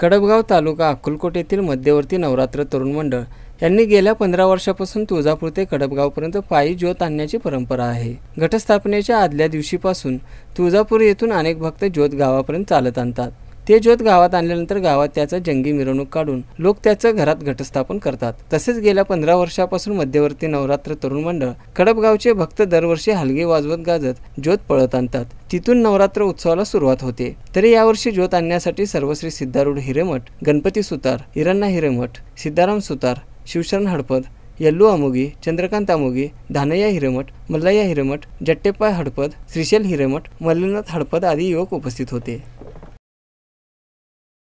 कडबगाव तालुका अक्कलकोट येथील मध्यवर्ती नवरात्र तरुण मंडळ यांनी गेल्या पंधरा वर्षापासून तुळजापूर ते कडबगावपर्यंत पायी ज्योत आणण्याची परंपरा आहे घटस्थापनेच्या आदल्या दिवशीपासून तुळजापूर येथून अनेक भक्त ज्योत गावापर्यंत चालत आणतात ते ज्योत गावात आणल्यानंतर गावात त्याचा जंगी मिरवणूक काढून लोक त्याचं घरात घटस्थापन करतात तसेच गेल्या पंधरा वर्षापासून मध्यवर्ती नवरात्र तरुण मंडळ कडबगावचे भक्त दरवर्षी हलगे वाजवत गाजत ज्योत पळत आणतात तिथून नवरात्र उत्सवाला सुरुवात होते तरी यावर्षी ज्योत आणण्यासाठी सर्वश्री सिद्धारूढ हिरेमठ गणपती सुतार हिरण्णा हिरेमठ सिद्धाराम सुतार शिवशरण हडपद यल्लू अमोगी चंद्रकांत अमोगी धानय्या हिरेमठ मल्लय्या हिरेमठ जट्टेपाय हडपद श्रीशैल हिरेमठ मल्लनाथ हडपद आदी युवक उपस्थित होते